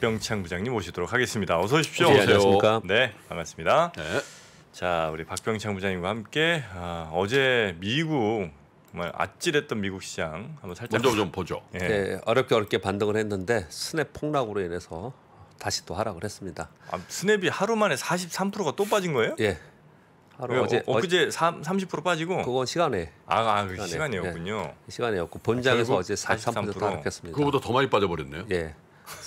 박병창 부장님 모시도록 하겠습니다. 어서 오십시오. 네, 안녕하십니까? 네, 반갑습니다. 네. 자, 우리 박병창 부장님과 함께 아, 어제 미국 정말 뭐 아찔했던 미국 시장 한번 살짝 먼저 좀 보죠. 예. 네, 어렵게 어렵게 반등을 했는데 스냅 폭락으로 인해서 다시 또 하락을 했습니다. 아, 스냅이 하루 만에 43%가 또 빠진 거예요? 예. 하루 그러니까 어제 엊제 3, 0 빠지고 그건 시간에 아, 아시간이었군요 그 예. 시간이었고 아, 본장에서 어제 43% 하락했습니다. 그보다더 많이 빠져버렸네요. 예.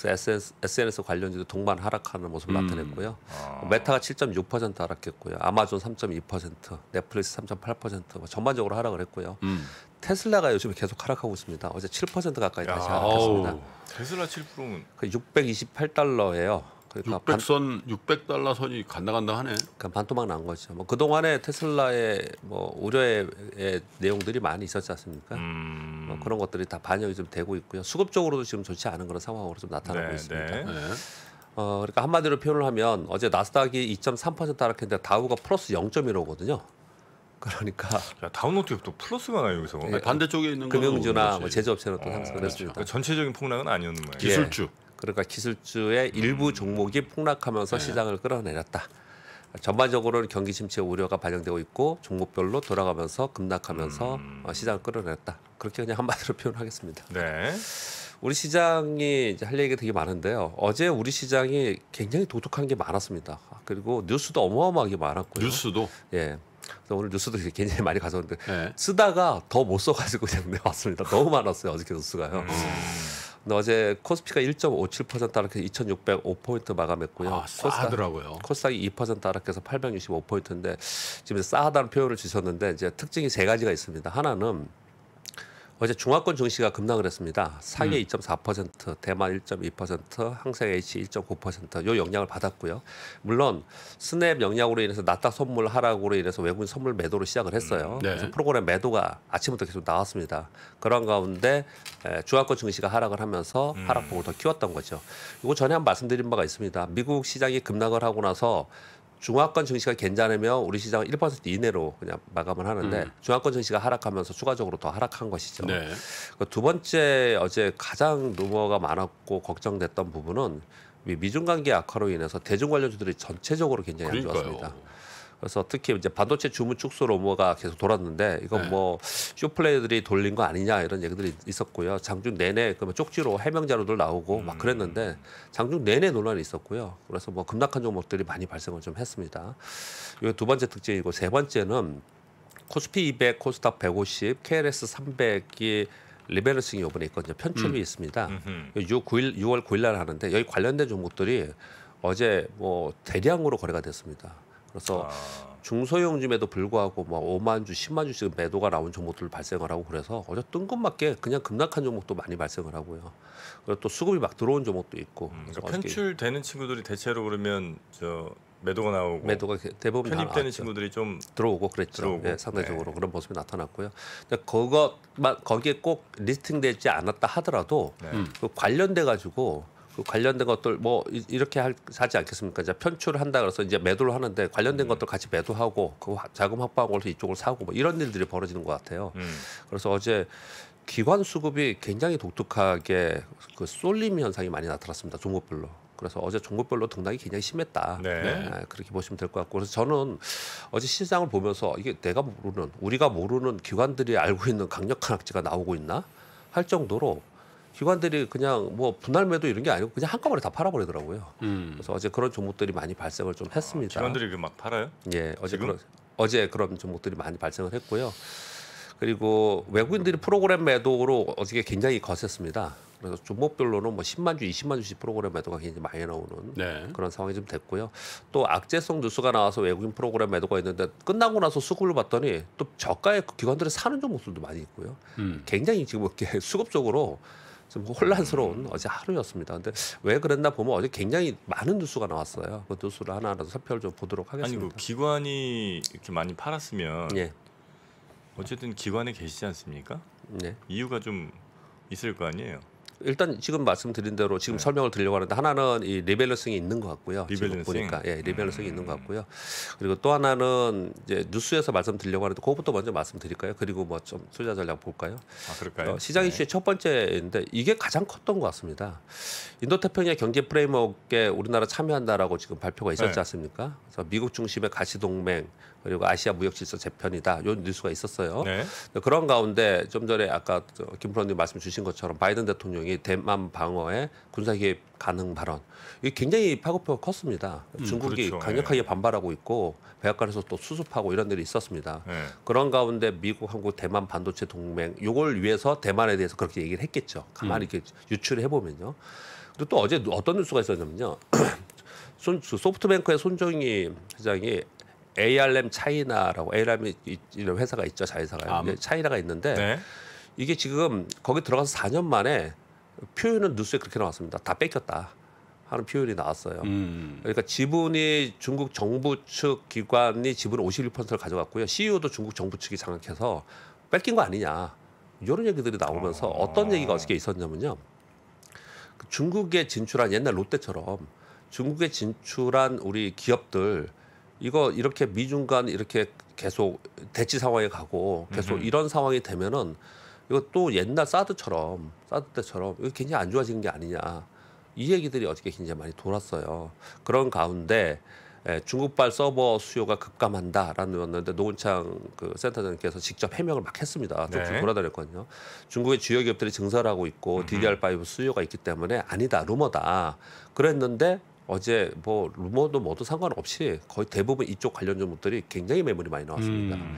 그래서 SNS, 관련주도 동반 하락하는 모습을 음. 나타냈고요. 아. 메타가 7.6% 하락했고요. 아마존 3.2%, 넷플릭스 3.8% 뭐 전반적으로 하락을 했고요. 음. 테슬라가 요즘에 계속 하락하고 있습니다. 어제 7% 가까이 다시 야. 하락했습니다. 아 테슬라 7%는 628달러예요. 그러니까 600선 반, 600달러 선이 간다간다 하네. 그러니까 반토막 난 거죠. 뭐그 동안에 테슬라의 뭐 우려의 내용들이 많이 있었지 않습니까? 음... 뭐 그런 것들이 다 반영이 좀 되고 있고요. 수급적으로도 지금 좋지 않은 그런 상황으로 좀 나타나고 네, 있습니다. 네. 네. 어, 그러니까 한마디로 표현을 하면 어제 나스닥이 2.3% 하락했는데 다우가 플러스 0 1거든요 그러니까 야, 다운로드 또 플러스가 나요 여기서 예, 반대쪽에 있는 금융주나 뭐 제조업체는 또 상승을 했습니다. 전체적인 폭락은 아니었는 거예요. 예. 기술주. 예. 그러니까 기술주의 일부 종목이 폭락하면서 네. 시장을 끌어내렸다. 전반적으로는 경기 침체 우려가 반영되고 있고 종목별로 돌아가면서 급락하면서 음. 어, 시장을 끌어내렸다 그렇게 그냥 한마디로 표현하겠습니다. 네. 우리 시장이 이제 할 얘기가 되게 많은데요. 어제 우리 시장이 굉장히 도둑한 게 많았습니다. 그리고 뉴스도 어마어마하게 많았고요. 뉴스도? 예. 그래서 오늘 뉴스도 굉장히 많이 가져왔는데 네. 쓰다가 더 못 써가지고 그냥 내왔습니다. 너무 많았어요. 어저께 뉴스가요. 음. 어제 코스피가 1.57% 하락해서 2,605포인트 마감했고요. 아, 싸더라고요. 코스닥이 2% 하락해서 865포인트인데 지금 싸하다는 표현을 주셨는데 이제 특징이 세 가지가 있습니다. 하나는 어제 중화권 증시가 급락을 했습니다. 상해 음. 2.4%, 대만 1.2%, 항생 H 1.9%요 영향을 받았고요. 물론 스냅 영향으로 인해서 나딱 선물 하락으로 인해서 외국인 선물 매도로 시작을 했어요. 음. 네. 그래서 프로그램 매도가 아침부터 계속 나왔습니다. 그런 가운데 중화권 증시가 하락을 하면서 음. 하락폭을 더 키웠던 거죠. 이거 전에 한 말씀드린 바가 있습니다. 미국 시장이 급락을 하고 나서 중화권 증시가 괜찮으면 우리 시장은 1% 이내로 그냥 마감을 하는데 음. 중화권 증시가 하락하면서 추가적으로 더 하락한 것이죠. 네. 그 두 번째 어제 가장 루머가 많았고 걱정됐던 부분은 미중 관계 악화로 인해서 대중 관련주들이 전체적으로 굉장히 그러니까요. 안 좋았습니다. 그래서 특히 이제 반도체 주문 축소로 뭐가 계속 돌았는데 이건 네. 뭐 쇼플레이들이 돌린 거 아니냐 이런 얘기들이 있었고요. 장중 내내 그러면 쪽지로 해명 자료들 나오고 막 음. 그랬는데 장중 내내 논란이 있었고요. 그래서 뭐 급락한 종목들이 많이 발생을 좀 했습니다. 이게 두 번째 특징이고 세 번째는 코스피 200, 코스닥 150, KLS 300이 리밸런싱이 이번에 있거든요. 편출이 음. 있습니다. 음 6, 9일, 6월 9일 날 하는데 여기 관련된 종목들이 어제 뭐 대량으로 거래가 됐습니다. 그래서 아. 중소형주에도 불구하고 뭐 5만 주, 10만 주씩 매도가 나온 종목들 발생을 하고 그래서 어제 뜬금맞게 그냥 급락한 종목도 많이 발생을 하고요. 그리고 또 수급이 막 들어온 종목도 있고. 음, 그러니까 편출되는 친구들이 대체로 그러면 저 매도가 나오고 매도가 그 대부분 편입되는 친구들이 좀 들어오고 그랬죠. 들어오고. 예, 상대적으로 네. 그런 모습이 나타났고요. 근데 그것만 거기에 꼭 리스팅되지 않았다 하더라도 네. 그 관련돼 가지고 그 관련된 것들 뭐 이렇게 할, 하지 않겠습니까? 이제 편출을 한다 그래서 이제 매도를 하는데 관련된 음. 것들 같이 매도하고 그 자금 확보하고 해서 이쪽을 사고 뭐 이런 일들이 벌어지는 것 같아요. 음. 그래서 어제 기관 수급이 굉장히 독특하게 그 쏠림 현상이 많이 나타났습니다. 종목별로. 그래서 어제 종목별로 등락이 굉장히 심했다. 네. 네, 그렇게 보시면 될 것 같고 그래서 저는 어제 시장을 보면서 이게 내가 모르는 우리가 모르는 기관들이 알고 있는 강력한 악재가 나오고 있나 할 정도로 기관들이 그냥 뭐 분할 매도 이런 게 아니고 그냥 한꺼번에 다 팔아버리더라고요. 음. 그래서 어제 그런 종목들이 많이 발생을 좀 했습니다. 아, 기관들이 막 팔아요? 예, 어제 그런 어제 그런 종목들이 많이 발생을 했고요. 그리고 외국인들이 프로그램 매도로 어저께 굉장히 거셌습니다. 그래서 종목별로는 뭐 10만 주, 20만 주씩 프로그램 매도가 굉장히 많이 나오는 네. 그런 상황이 좀 됐고요. 또 악재성 뉴스가 나와서 외국인 프로그램 매도가 있는데 끝나고 나서 수급을 봤더니 또 저가의 기관들이 사는 종목들도 많이 있고요. 음. 굉장히 지금 이렇게 수급적으로 좀 혼란스러운 어제 하루였습니다. 근데 왜 그랬나 보면 어제 굉장히 많은 뉴스가 나왔어요. 그 뉴스를 하나하나 살펴 좀 보도록 하겠습니다. 아니 그 기관이 이렇게 많이 팔았으면 예. 어쨌든 기관에 계시지 않습니까? 네. 이유가 좀 있을 거 아니에요. 일단 지금 말씀드린 대로 지금 네. 설명을 드리려고 하는데 하나는 이 리밸런싱이 있는 것 같고요. 리밸런싱. 보니까 예, 리밸런싱이 음. 있는 것 음. 같고요. 그리고 또 하나는 이제 뉴스에서 말씀드리려고 하는데 그것부터 먼저 말씀드릴까요? 그리고 뭐 좀 투자 전략 볼까요? 아, 그럴까요? 어, 시장 네. 이슈의 네. 첫 번째인데 이게 가장 컸던 것 같습니다. 인도 태평양 경제 프레임워크에 우리나라 참여한다라고 지금 발표가 있었지 네. 않습니까? 그래서 미국 중심의 가시동맹 그리고 아시아 무역 질서 재편이다. 요 뉴스가 있었어요. 네. 그런 가운데 좀 전에 아까 김 프로님 말씀 주신 것처럼 바이든 대통령이 대만 방어에 군사 기획 가능 발언 이 굉장히 파급표가 컸습니다. 음, 중국이 그렇죠. 강력하게 네. 반발하고 있고 백악관에서 또 수습하고 이런 일이 있었습니다. 네. 그런 가운데 미국, 한국, 대만 반도체 동맹 요걸 위해서 대만에 대해서 그렇게 얘기를 했겠죠. 가만히 음. 이렇게 유출해 보면요. 그리고 또 어제 어떤 뉴스가 있었냐면요. 그 소프트뱅크의 손정희 회장이 ARM 차이나라고 ARM이 이런 회사가 있죠 자회사가 아, 차이나가 있는데 네. 이게 지금 거기 들어가서 4년 만에 표현은 뉴스에 그렇게 나왔습니다. 다 뺏겼다 하는 표현이 나왔어요. 음. 그러니까 지분이 중국 정부 측 기관이 지분 51%를 가져갔고요. CEO도 중국 정부 측이 장악해서 뺏긴 거 아니냐 이런 얘기들이 나오면서 어. 어떤 얘기가 어저께 있었냐면요. 중국에 진출한 옛날 롯데처럼 중국에 진출한 우리 기업들 이거 이렇게 미중 간 이렇게 계속 대치 상황에 가고 계속 음 이런 상황이 되면은 이거 또 옛날 사드처럼 사드 때처럼 이거 굉장히 안 좋아지는 게 아니냐 이 얘기들이 어저께 굉장히 많이 돌았어요. 그런 가운데 에, 예, 중국발 서버 수요가 급감한다라는 거였는데 노은창 그 센터장님께서 직접 해명을 막 했습니다. 네. 쭉 돌아다녔거든요. 중국의 주요 기업들이 증설하고 있고 DDR5 수요가 있기 때문에 아니다 루머다 그랬는데 어제 뭐 루머도 뭐도 상관없이 거의 대부분 이쪽 관련 종목들이 굉장히 매물이 많이 나왔습니다. 음.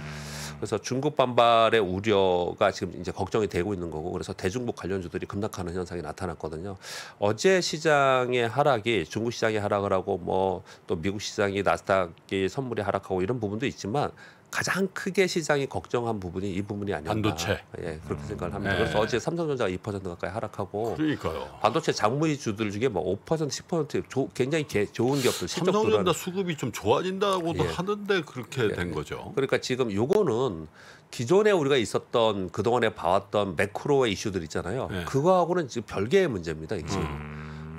그래서 중국 반발의 우려가 지금 이제 걱정이 되고 있는 거고 그래서 대중국 관련주들이 급락하는 현상이 나타났거든요. 어제 시장의 하락이 중국 시장의 하락을 하고 뭐 또 미국 시장이 나스닥이 선물이 하락하고 이런 부분도 있지만 가장 크게 시장이 걱정한 부분이 이 부분이 아니었나. 반도체. 예, 그렇게 음. 생각을 합니다. 네. 그래서 어제 삼성전자가 2% 가까이 하락하고 그러니까요. 반도체 장무이주들 중에 뭐5% 10% 조, 굉장히 개, 좋은 기업들 실적 삼성전자 도는. 수급이 좀 좋아진다고도 예. 하는데 그렇게 예. 된 거죠. 그러니까 지금 요거는 기존에 우리가 있었던 그동안에 봐왔던 매크로의 이슈들 있잖아요. 예. 그거하고는 지금 별개의 문제입니다. 지금. 음.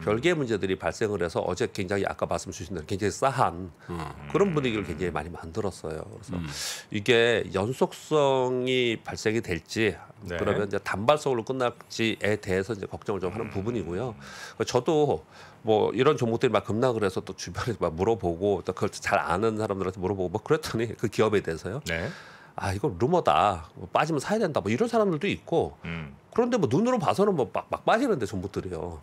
별개의 문제들이 발생을 해서 어제 굉장히 아까 말씀 주신 대로 굉장히 싸한 음. 그런 분위기를 굉장히 많이 만들었어요. 그래서 음. 이게 연속성이 발생이 될지 네. 그러면 이제 단발성으로 끝날지에 대해서 이제 걱정을 좀 하는 음. 부분이고요. 그 저도 뭐 이런 종목들이 막 급락을 해서 또 주변에 서막 물어보고 또 그걸 잘 아는 사람들한테 물어보고 뭐 그랬더니 그 기업에 대해서요. 네. 아 이거 루머다 뭐 빠지면 사야 된다 뭐 이런 사람들도 있고 음. 그런데 뭐 눈으로 봐서는 뭐 막 막 빠지는데 종목들이요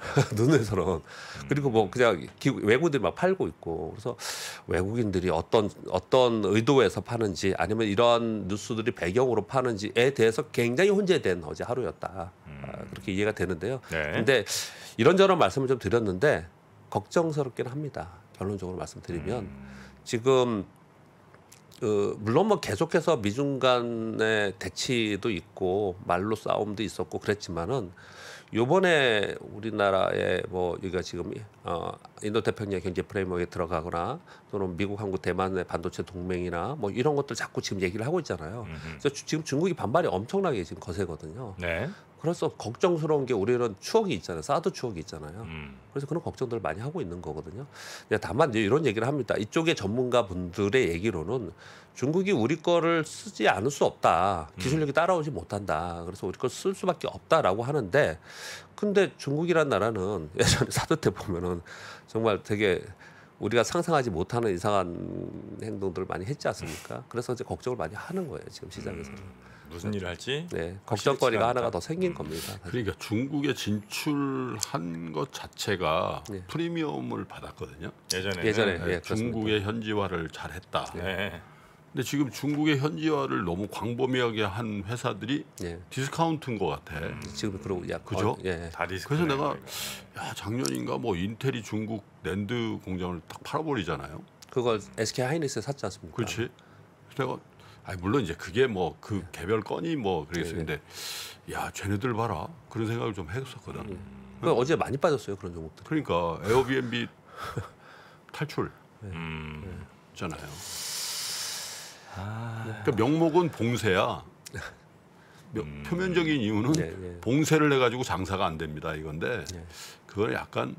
눈에서는 그리고 뭐 그냥 기 외국인들이 막 팔고 있고 그래서 외국인들이 어떤 어떤 의도에서 파는지 아니면 이런 뉴스들이 배경으로 파는지에 대해서 굉장히 혼재된 어제 하루였다 아, 음. 아, 그렇게 이해가 되는데요. 네. 근데 이런저런 말씀을 좀 드렸는데 걱정스럽긴 합니다. 결론적으로 말씀드리면 음. 지금 어, 물론 뭐 계속해서 미중 간의 대치도 있고 말로 싸움도 있었고 그랬지만은 요번에 우리나라의 뭐 여기가 지금 어 인도 태평양 경제 프레임워크에 들어가거나 또는 미국, 한국, 대만의 반도체 동맹이나 뭐 이런 것들 자꾸 지금 얘기를 하고 있잖아요. 음흠. 그래서 지금 중국이 반발이 엄청나게 지금 거세거든요. 네. 그래서 걱정스러운 게 우리는 추억이 있잖아요. 사드 추억이 있잖아요. 음. 그래서 그런 걱정들을 많이 하고 있는 거거든요. 네, 다만 이제 이런 얘기를 합니다. 이쪽의 전문가 분들의 얘기로는 중국이 우리 거를 쓰지 않을 수 없다. 음. 기술력이 따라오지 못한다. 그래서 우리 거 쓸 수밖에 없다라고 하는데 근데 중국이란 나라는 예전에 사드 때 보면은 정말 되게 우리가 상상하지 못하는 이상한 행동들을 많이 했지 않습니까? 그래서 이제 걱정을 많이 하는 거예요 지금 시장에서. 음. 무슨 일을 할지 네, 걱정거리가 하나가 더 생긴 음. 겁니다. 그러니까 중국에 진출한 것 자체가 네. 프리미엄을 받았거든요. 예전에 예전에 네, 중국의 현지화를 잘했다. 네. 네. 근데 지금 중국의 현지화를 너무 광범위하게 한 회사들이 예. 디스카운트인 것 같아. 음. 지금 그러고 약 그죠? 어, 예. 그래서 네, 내가 네. 야, 작년인가 뭐 인텔이 중국 랜드 공장을 딱 팔아버리잖아요. 그걸 SK 하이닉스 샀지 않습니까? 그렇지. 내가 아니 물론 이제 그게 뭐 그 개별 건이 뭐, 그 예. 뭐 그러겠는데 예, 예. 야 쟤네들 봐라 그런 생각을 좀 했었거든. 음. 그러니까 응. 어제 많이 빠졌어요 그런 종목들. 그러니까 에어비앤비 탈출. 음. 잖아요. 아. 그러니까 명목은 봉쇄야. 음... 표면적인 이유는 네, 네. 봉쇄를 해가지고 장사가 안 됩니다 이건데 네. 그걸 약간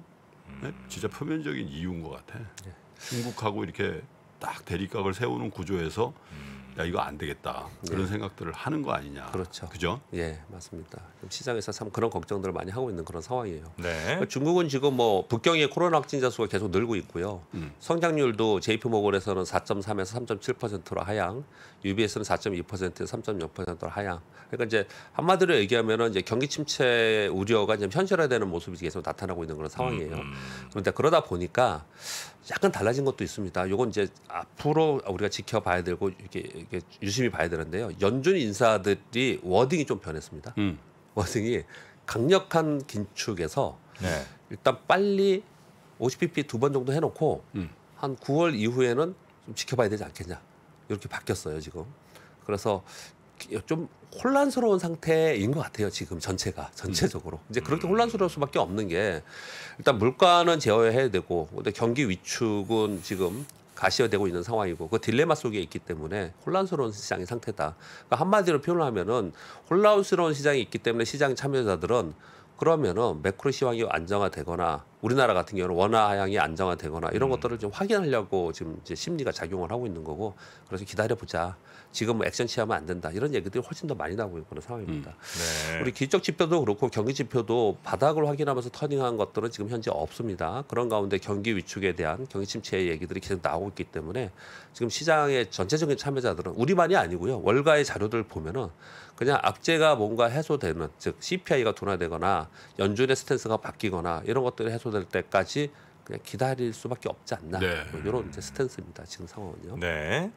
네, 음. 진짜 표면적인 이유인 것 같아. 네. 중국하고 이렇게 딱 대립각을 세우는 구조에서 음... 야 이거 안 되겠다 그런 예. 생각들을 하는 거 아니냐. 그렇죠. 그죠? 예, 맞습니다. 시장에서 참 그런 걱정들을 많이 하고 있는 그런 상황이에요. 네. 그 중국은 지금 뭐 북경의 코로나 확진자 수가 계속 늘고 있고요. 음. 성장률도 JP모건에서는 4.3에서 3.7%로 하향, UBS는 4.2%에서 3.0%로 하향. 그러니까 이제 한마디로 얘기하면은 이제 경기 침체 우려가 지금 현실화되는 모습이 계속 나타나고 있는 그런 상황이에요. 음, 음. 그런데 그러다 보니까 약간 달라진 것도 있습니다. 요건 이제 앞으로 우리가 지켜봐야 되고 이렇게, 이게 유심히 봐야 되는데요. 연준 인사들이 워딩이 좀 변했습니다. 음. 워딩이 강력한 긴축에서 네. 일단 빨리 50bp 두 번 정도 해놓고 음. 한 9월 이후에는 좀 지켜봐야 되지 않겠냐. 이렇게 바뀌었어요 지금. 그래서 좀 혼란스러운 상태인 것 같아요 지금 전체가 전체적으로 이제 그렇게 음. 혼란스러울 수밖에 없는 게 일단 물가는 제어해야 되고 근데 경기 위축은 지금 가시화되고 있는 상황이고 그 딜레마 속에 있기 때문에 혼란스러운 시장의 상태다. 그러니까 한마디로 표현하면은 혼란스러운 시장이 있기 때문에 시장 참여자들은 그러면은 매크로 시황이 안정화되거나 우리나라 같은 경우는 원화 하향이 안정화되거나 이런 음. 것들을 좀 확인하려고 지금 이제 심리가 작용을 하고 있는 거고 그래서 기다려보자 지금 액션 취하면 안 된다 이런 얘기들이 훨씬 더 많이 나오고 있는 상황입니다 음. 네. 우리 기적 지표도 그렇고 경기 지표도 바닥을 확인하면서 터닝한 것들은 지금 현재 없습니다 그런 가운데 경기 위축에 대한 경기 침체 얘기들이 계속 나오고 있기 때문에 지금 시장의 전체적인 참여자들은 우리만이 아니고요 월가의 자료들 보면은 그냥 악재가 뭔가 해소되는 즉 CPI가 둔화되거나 연준의 스탠스가 바뀌거나 이런 것들이 해소될 때까지 그냥 기다릴 수밖에 없지 않나 네. 뭐 이런 이제 스탠스입니다 지금 상황은요. 네.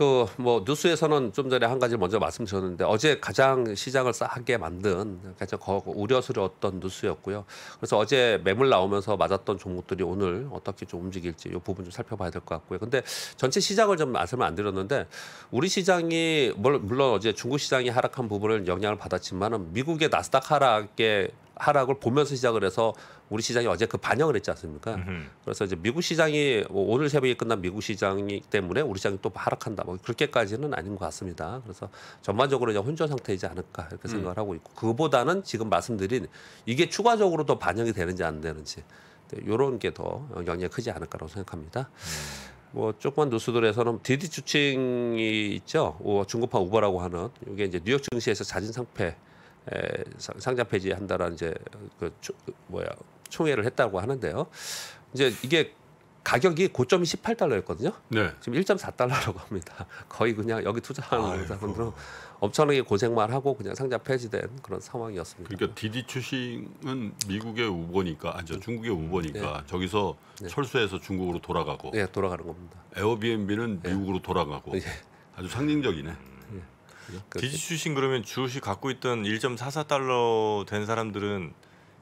그뭐 뉴스에서는 좀 전에 한 가지 먼저 말씀드렸는데 어제 가장 시장을 싸하게 만든 가장 우려스러웠던 뉴스였고요. 그래서 어제 매물 나오면서 맞았던 종목들이 오늘 어떻게 좀 움직일지 이 부분 좀 살펴봐야 될 것 같고요. 근데 전체 시장을 좀 말씀을 안 드렸는데 우리 시장이 물론 어제 중국 시장이 하락한 부분을 영향을 받았지만은 미국의 나스닥 하락에 하락을 보면서 시작을 해서 우리 시장이 어제 그 반영을 했지 않습니까? 음흠. 그래서 이제 미국 시장이 뭐 오늘 새벽에 끝난 미국 시장이 때문에 우리 시장이 또 하락한다. 뭐 그렇게까지는 아닌 것 같습니다. 그래서 전반적으로 이제 혼전 상태이지 않을까 이렇게 음. 생각을 음. 하고 있고 그보다는 지금 말씀드린 이게 추가적으로 더 반영이 되는지 안 되는지 이런 게 더 영향이 크지 않을까라고 생각합니다. 음. 뭐 조그만 뉴스들에서는 디디 주칭이 있죠. 어, 중고파 우버라고 하는 이게 이제 뉴욕 증시에서 자진 상패 에, 상장 폐지한다라는 이제 그 초, 그 뭐야 총회를 했다고 하는데요. 이제 이게 가격이 고점이 18달러였거든요. 네. 지금 1.4달러라고 합니다. 거의 그냥 여기 투자하는 사람들은 엄청나게 고생만 하고 그냥 상자 폐지된 그런 상황이었습니다. 그러니까 디디 추싱은 미국의 우버니까 아니죠 중국의 우버니까 네. 저기서 네. 철수해서 중국으로 돌아가고. 네, 돌아가는 겁니다. 에어비앤비는 네. 미국으로 돌아가고. 예. 아주 상징적이네. 디지 주신 그러면 주시 갖고 있던 1.44달러 된 사람들은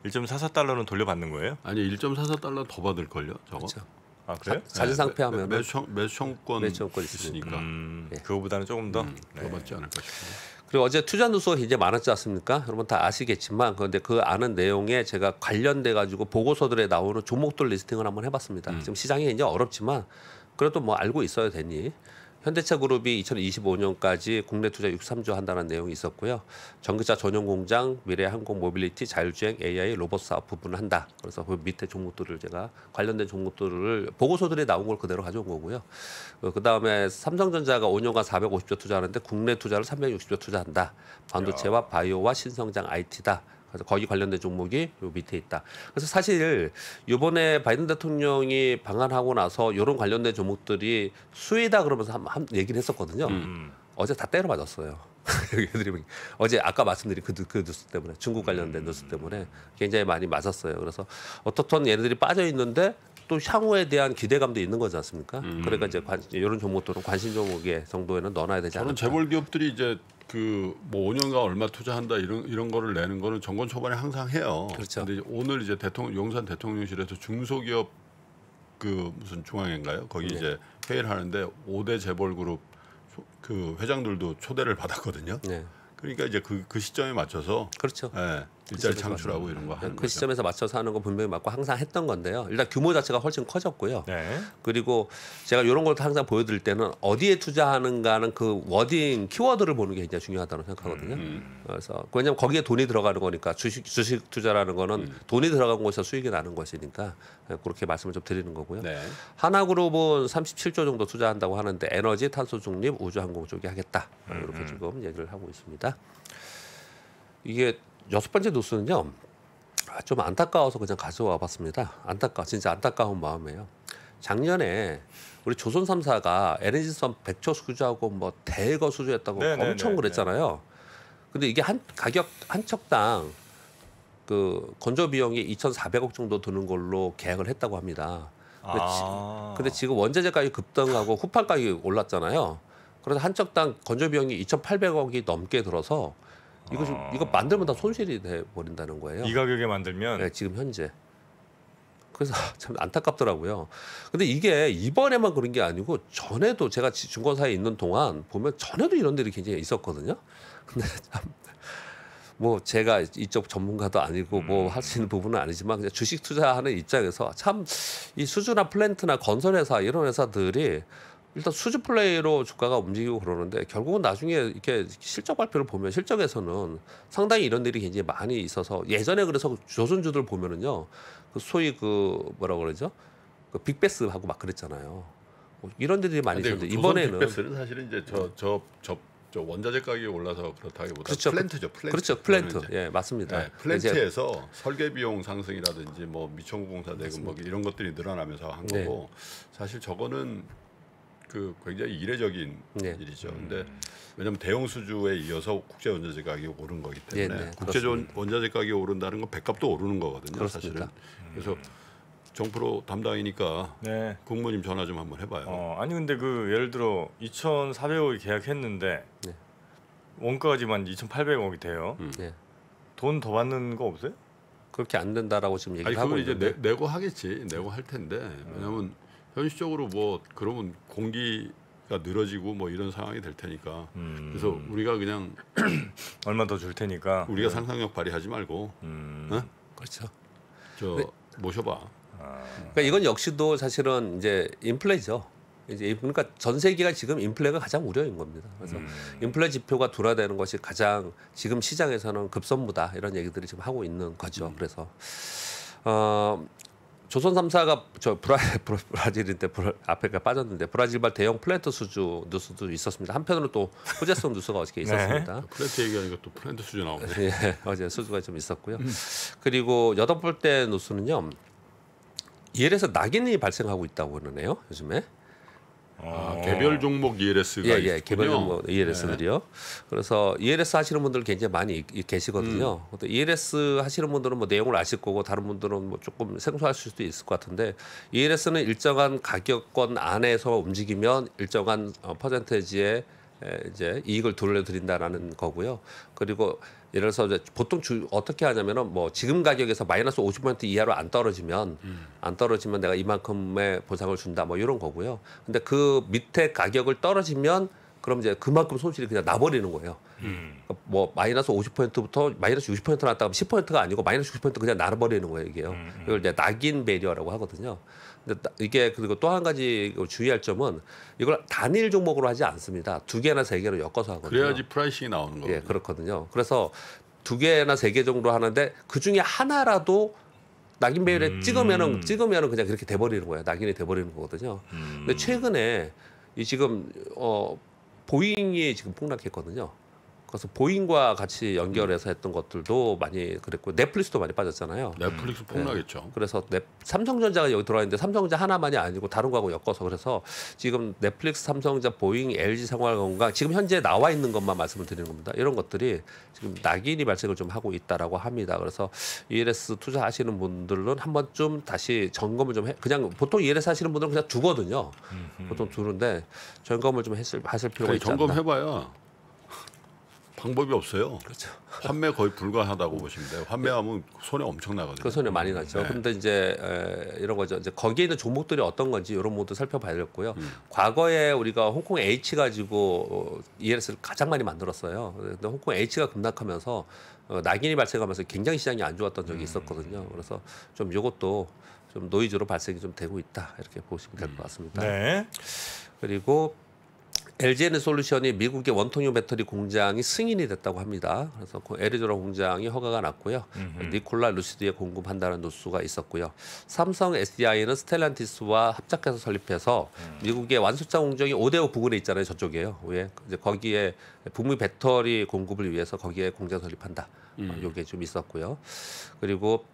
1.44달러는 돌려받는 거예요? 아니 1.44달러 더 받을 걸요. 저거. 그렇죠. 아 그래요? 자산상패하면 매수 매청권 매청권 수 있으니까 음, 네. 그거보다는 조금 더 음, 받 네. 맞지 않을까 싶어요. 그리고 어제 투자 누수 이제 많았지 않습니까? 여러분 다 아시겠지만 그런데 그 아는 내용에 제가 관련돼 가지고 보고서들에 나오는 종목들 리스팅을 한번 해봤습니다. 음. 지금 시장이 이제 어렵지만 그래도 뭐 알고 있어야 되니 현대차그룹이 2025년까지 국내 투자 63조 한다는 내용이 있었고요. 전기차 전용 공장, 미래 항공 모빌리티, 자율주행, AI, 로봇 사업 부분을 한다. 그래서 그 밑에 종목들을 제가 관련된 종목들을 보고서들이 나온 걸 그대로 가져온 거고요. 어, 그 다음에 삼성전자가 5년간 450조 투자하는데 국내 투자를 360조 투자한다. 반도체와 바이오와 신성장 IT다. 그래서 거기 관련된 종목이 요 밑에 있다. 그래서 사실 이번에 바이든 대통령이 방한하고 나서 이런 관련된 종목들이 수혜다 그러면서 한, 한 얘기를 했었거든요. 음. 음. 어제 다 때려 맞았어요. 어제 아까 말씀드린 그, 그 뉴스 때문에 중국 관련된 음. 뉴스 때문에 굉장히 많이 맞았어요. 그래서 어떻든 얘네들이 빠져 있는데 또 향후에 대한 기대감도 있는 거지 않습니까? 음. 그러니까 이제 관, 이런 종목들은 관심 종목의 정도에는 넣어놔야 되지 않을까. 저는 재벌 기업들이 이제 그뭐 5년간 얼마 투자한다 이런 이런 거를 내는 거는 정권 초반에 항상 해요. 그렇죠. 근데 오늘 이제 대통령 용산 대통령실에서 중소기업 그 무슨 중앙인가요? 거기 네. 이제 회의를 하는데 5대 재벌 그룹 그 회장들도 초대를 받았거든요. 네. 그러니까 이제 그, 그 시점에 맞춰서 그렇죠. 예. 일자리 창출하고 이런 거 그 하는 그 거죠. 시점에서 맞춰서 하는 건 분명히 맞고 항상 했던 건데요. 일단 규모 자체가 훨씬 커졌고요. 네. 그리고 제가 이런 걸 항상 보여드릴 때는 어디에 투자하는가는 그 워딩 키워드를 보는 게 굉장히 중요하다고 생각하거든요. 음. 그래서 왜냐하면 거기에 돈이 들어가는 거니까 주식 주식 투자라는 거는 음. 돈이 들어간 곳에서 수익이 나는 것이니까 그렇게 말씀을 좀 드리는 거고요. 네. 하나그룹은 37조 정도 투자한다고 하는데 에너지, 탄소 중립, 우주항공 쪽에 하겠다 이렇게 음, 음. 지금 얘기를 하고 있습니다. 이게 여섯 번째 뉴스는요. 좀 안타까워서 그냥 가져와 봤습니다. 안타까 진짜 안타까운 마음이에요. 작년에 우리 조선 삼사가 LNG선 백조 수주하고 뭐 대거 수주했다고 네네네, 네, 엄청 네, 네. 그랬잖아요. 근데 이게 한 가격 한 척당 그 건조 비용이 2,400억 정도 드는 걸로 계약을 했다고 합니다. 근데, 아. 지, 근데 지금 원자재 가격 급등하고 후판 가격이 올랐잖아요. 그래서 한 척당 건조 비용이 2,800억이 넘게 들어서 이거 좀 아. 이거 만들면 다 손실이 돼 버린다는 거예요. 이 가격에 만들면 네, 지금 현재. 그래서 참 안타깝더라고요. 근데 이게 이번에만 그런 게 아니고 전에도 제가 증권사에 있는 동안 보면 전에도 이런 데이 굉장히 있었거든요. 근데 참뭐 제가 이쪽 전문가도 아니고 뭐 할수 음. 있는 부분은 아니지만 그냥 주식 투자하는 입장에서 참 이 수주나 플랜트나 건설회사 이런 회사들이 일단 수주 플레이로 주가가 움직이고 그러는데 결국은 나중에 이렇게 실적 발표를 보면 실적에서는 상당히 이런 일이 굉장히 많이 있어서 예전에 그래서 조선주들 보면은요 그 소위 그 뭐라 그러죠 그 빅베스하고 막 그랬잖아요 뭐 이런 데들이 많이 있는데 이번에는 빅베스는 사실은 이제 저저저 저, 저, 저 원자재 가격이 올라서 그렇다기보다 그렇죠. 플랜트죠. 플랜트. 그렇죠. 플랜트. 예, 맞습니다. 예, 플랜트에서 이제, 설계 비용 상승이라든지 뭐 미천구공사 대금 뭐 이런 것들이 늘어나면서 한 네. 거고 네. 사실 저거는 그 굉장히 이례적인 네. 일이죠. 근데 왜냐하면 대형 수주에 이어서 국제 원자재 가격이 오른 거기 예, 때문에 네, 국제 원자재 가격이 오른다는 건 백값도 오르는 거거든요. 그렇습니다. 사실은 그래서 정프로 담당이니까 네. 국무님 전화 좀 한번 해봐요. 어, 아니 근데 그 예를 들어 2,400억이 계약했는데 네. 원가가 지만 2,800억이 돼요. 음. 네. 돈더 받는 거 없어요? 그렇게 안 된다라고 지금 얘기하고 있는데. 아니 그걸 이제 내, 고 하겠지. 내고 할 텐데 왜냐면 현실적으로 뭐 그러면 공기 가 늘어지고 뭐 이런 상황이 될 테니까 음. 그래서 우리가 그냥 얼마 더 줄 테니까 우리가 네. 상상력 발휘하지 말고 음. 어? 그렇죠 저근 네. 모셔봐 아. 그러니까 이건 역시도 사실은 이제 인플레이죠 이제 그러니까 전 세계가 지금 인플레가 가장 우려인 겁니다. 그래서 음. 인플레 지표가 둔화되는 것이 가장 지금 시장에서는 급선무다 이런 얘기들을 지금 하고 있는 거죠. 음. 그래서 어 조선 삼사가저 브라, 브라질인데 브라, 아프리카 빠졌는데 브라질발 대형 플랜트 수주 뉴스도 있었습니다. 한편으로 또 호재성 뉴스가 어저께 네. 있었습니다. 네. 그 플랜트 얘기하니까 또 플랜트 수주 나오고. 예, 어제 수주가 좀 있었고요. 그리고 여덟 볼때 뉴스는요. 이에서 낙인이 발생하고 있다고 그러네요. 요즘에. 아, 어. 개별 종목 ELS가 예, 예, 개별 종목 ELS들이요. 네. 그래서 ELS 하시는 분들 굉장히 많이 계시거든요. 또 음. ELS 하시는 분들은 뭐 내용을 아실 거고 다른 분들은 뭐 조금 생소하실 수도 있을 것 같은데 ELS는 일정한 가격권 안에서 움직이면 일정한 어, 퍼센테지의 에, 이제 이익을 돌려드린다라는 거고요. 그리고 예를 들어서 보통 주, 어떻게 하냐면은 뭐 지금 가격에서 마이너스 50% 이하로 안 떨어지면 음. 안 떨어지면 내가 이만큼의 보상을 준다 뭐 이런 거고요. 근데 그 밑에 가격을 떨어지면 그럼 이제 그만큼 손실이 그냥 나버리는 거예요. 음. 그러니까 뭐 마이너스 50%부터 마이너스 60% 났다가 10%가 아니고 마이너스 60% 그냥 나버리는 거예요 이게요. 음. 음. 이걸 이제 낙인 배리어라고 하거든요. 이게 그리고 또 한 가지 주의할 점은 이걸 단일 종목으로 하지 않습니다. 두 개나 세 개로 엮어서 하거든요. 그래야지 프라이싱이 나오는 거예요. 예, 그렇거든요. 그래서 두 개나 세 개 정도 하는데 그 중에 하나라도 낙인 배율에 음. 찍으면은 찍으면은 그냥 그렇게 돼버리는 거예요. 낙인이 돼버리는 거거든요. 음. 근데 최근에 이 지금 어 보잉이 지금 폭락했거든요. 그래서 보잉과 같이 연결해서 했던 것들도 많이 그랬고 넷플릭스도 많이 빠졌잖아요. 넷플릭스 네. 폭락했죠. 네. 그래서 넷, 삼성전자가 여기 들어와 있는데 삼성전자 하나만이 아니고 다른 거하고 엮어서 그래서 지금 넷플릭스, 삼성전자, 보잉, LG 생활건강 지금 현재 나와 있는 것만 말씀을 드리는 겁니다. 이런 것들이 지금 낙인이 발생을 좀 하고 있다라고 합니다. 그래서 ELS 투자하시는 분들은 한 번쯤 다시 점검을 좀 해. 그냥 보통 ELS 하시는 분들은 그냥 두거든요. 보통 두는데 점검을 좀 했을 하실 필요가 있죠. 점검해봐야 방법이 없어요. 그렇죠. 환매 거의 불가하다고 보시면 돼요. 환매하면 손에 엄청 나거든요. 그 손에 많이 나죠. 네. 근데 이제 에, 이런 거죠. 이제 거기에 있는 종목들이 어떤 건지 이런 것도 살펴봐야겠고요. 음. 과거에 우리가 홍콩 H 가지고 어, ELS를 가장 많이 만들었어요. 근데 홍콩 H가 급락하면서 어, 낙인이 발생하면서 굉장히 시장이 안 좋았던 적이 음. 있었거든요. 그래서 좀 이것도 좀 노이즈로 발생이 좀 되고 있다 이렇게 보시면 될 것 같습니다. 음. 네. 그리고 LGN 솔루션이 미국의 원통형 배터리 공장이 승인이 됐다고 합니다. 그래서 그 에리조나 공장이 허가가 났고요. 음흠. 니콜라 루시드에 공급한다는 노수가 있었고요. 삼성 SDI는 스텔란티스와 합작해서 설립해서 음. 미국의 완수차 공정이 오데오 부근에 있잖아요. 저쪽이에요. 왜? 이제 거기에 북미 배터리 공급을 위해서 거기에 공장 설립한다. 어, 음. 요게 좀 있었고요. 그리고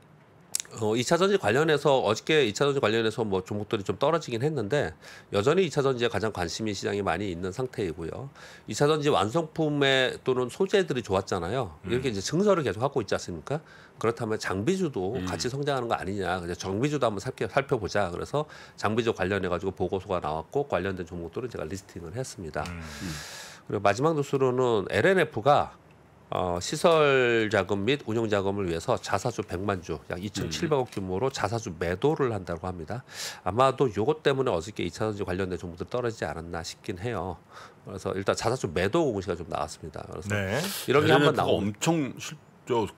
어, 2차 전지 관련해서 어저께 2차 전지 관련해서 뭐 종목들이 좀 떨어지긴 했는데 여전히 2차 전지에 가장 관심이 시장이 많이 있는 상태이고요. 2차 전지 완성품에 또는 소재들이 좋았잖아요. 음. 이렇게 이제 증설을 계속 하고 있지 않습니까? 그렇다면 장비주도 음. 같이 성장하는 거 아니냐. 그래서 정비주도 한번 살펴보자. 그래서 장비주 관련해 가지고 보고서가 나왔고 관련된 종목들은 제가 리스팅을 했습니다. 음. 그리고 마지막 뉴스로는 LNF가 어, 시설 자금 및 운영 자금을 위해서 자사주 100만 주, 약 2,700억 규모로 자사주 매도를 한다고 합니다. 아마도 요것 때문에 어저께 2차 전지 관련된 정보들 떨어지지 않았나 싶긴 해요. 그래서 일단 자사주 매도 공시가 좀 나왔습니다. 그래서 네. 이런 게 한번 나오 엄청 저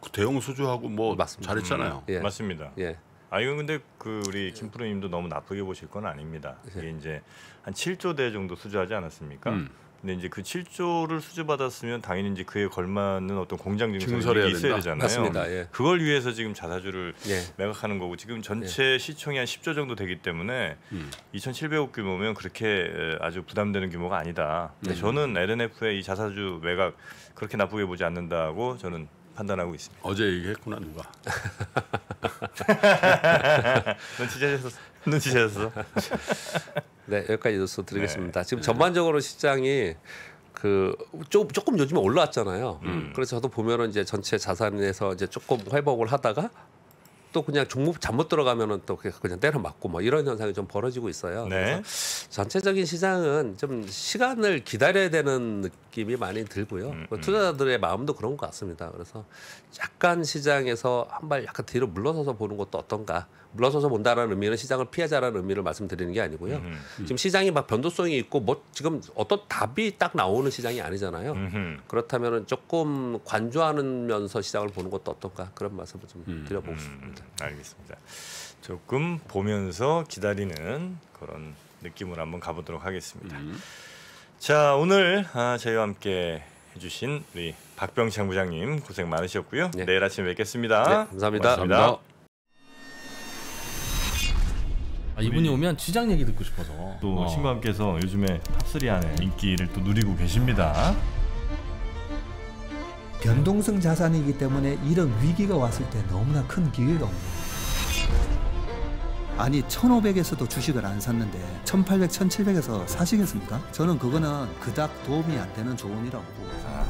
그 대형 수주하고 뭐 맞습니다. 잘했잖아요. 음, 예. 맞습니다. 예. 아 이건 근데 그 우리 김프로님도 너무 나쁘게 보실 건 아닙니다. 이게 예. 이제 한 7조 대 정도 수주하지 않았습니까? 음. 근데 이제 그 7조를 수주받았으면 당연히 이제 그에 걸맞는 어떤 공장 증설이 있어야 된다. 되잖아요. 맞습니다. 예. 그걸 위해서 지금 자사주를 예. 매각하는 거고 지금 전체 예. 시총이 한 10조 정도 되기 때문에 음. 2,700억 규모면 그렇게 아주 부담되는 규모가 아니다. 음. 저는 LNF의 이 자사주 매각 그렇게 나쁘게 보지 않는다고 저는 판단하고 있습니다. 어제 얘기했구나 누가. 눈치챘어. 눈치챘어. 네, 여기까지 뉴스 드리겠습니다. 네. 지금 네. 전반적으로 시장이 그 조, 조금 요즘에 올라왔잖아요. 음. 그래서 저도 보면은 이제 전체 자산에서 이제 조금 회복을 하다가 또 그냥 종목 잘못 들어가면은 또 그냥 때려 맞고 뭐 이런 현상이 좀 벌어지고 있어요. 네. 그래서 전체적인 시장은 좀 시간을 기다려야 되는 느낌이 많이 들고요. 음, 뭐 음. 투자자들의 마음도 그런 것 같습니다. 그래서 약간 시장에서 한 발 약간 뒤로 물러서서 보는 것도 어떤가. 물러서서 본다라는 의미는 시장을 피하자라는 의미를 말씀드리는 게 아니고요. 음흠. 지금 시장이 막 변동성이 있고 뭐 지금 어떤 답이 딱 나오는 시장이 아니잖아요. 그렇다면 조금 관조하면서 시장을 보는 것도 어떨까 그런 말씀을 좀 음. 드려보고 싶습니다. 음. 알겠습니다. 조금 보면서 기다리는 그런 느낌으로 한번 가보도록 하겠습니다. 음. 자 오늘 아, 저희와 함께 해주신 우리 박병창 부장님 고생 많으셨고요. 네. 내일 아침에 뵙겠습니다 네, 감사합니다. 고맙습니다. 감사합니다. 아, 이분이 오면 지장 얘기 듣고 싶어서 또 어. 신부함께서 요즘에 탑3 안에 인기를 또 누리고 계십니다 변동성 자산이기 때문에 이런 위기가 왔을 때 너무나 큰 기회가 옵니다 아니 1500에서도 주식을 안 샀는데 1800, 1700에서 사시겠습니까? 저는 그거는 그닥 도움이 안 되는 조언이라고 아.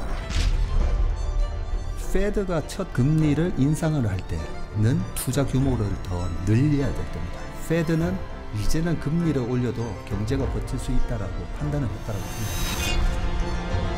페드가 첫 금리를 인상을 할 때는 투자 규모를 더 늘려야 될 겁니다. 페드는 이제는 금리를 올려도 경제가 버틸 수 있다라고 판단을 했다라고 합니다.